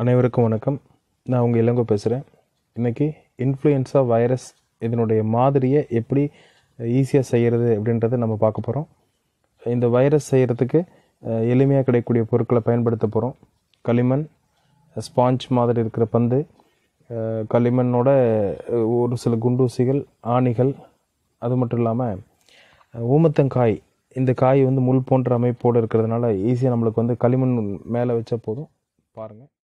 அனைவருக்கும் வணக்கம் நான் உங்கள் இளங்கோ பேசுகிறேன் இன்றைக்கி இன்ஃப்ளூயன்ஸா வைரஸ் இதனுடைய மாதிரியை எப்படி ஈஸியாக செய்கிறது அப்படின்றத நம்ம பார்க்க போகிறோம் இந்த வைரஸ் செய்கிறதுக்கு எளிமையாக கிடைக்கக்கூடிய பொருட்களை பயன்படுத்த போகிறோம் களிமண் ஸ்பாஞ்ச் மாதிரி இருக்கிற பந்து களிமண்ணோட ஒரு சில குண்டூசிகள் ஆணிகள் அது மட்டும் இல்லாமல் ஊமத்தங்காய் இந்த காய் வந்து முள் போன்ற அமைப்போடு இருக்கிறதுனால ஈஸியாக நம்மளுக்கு வந்து களிமண் மேலே வச்சா போதும் பாருங்கள்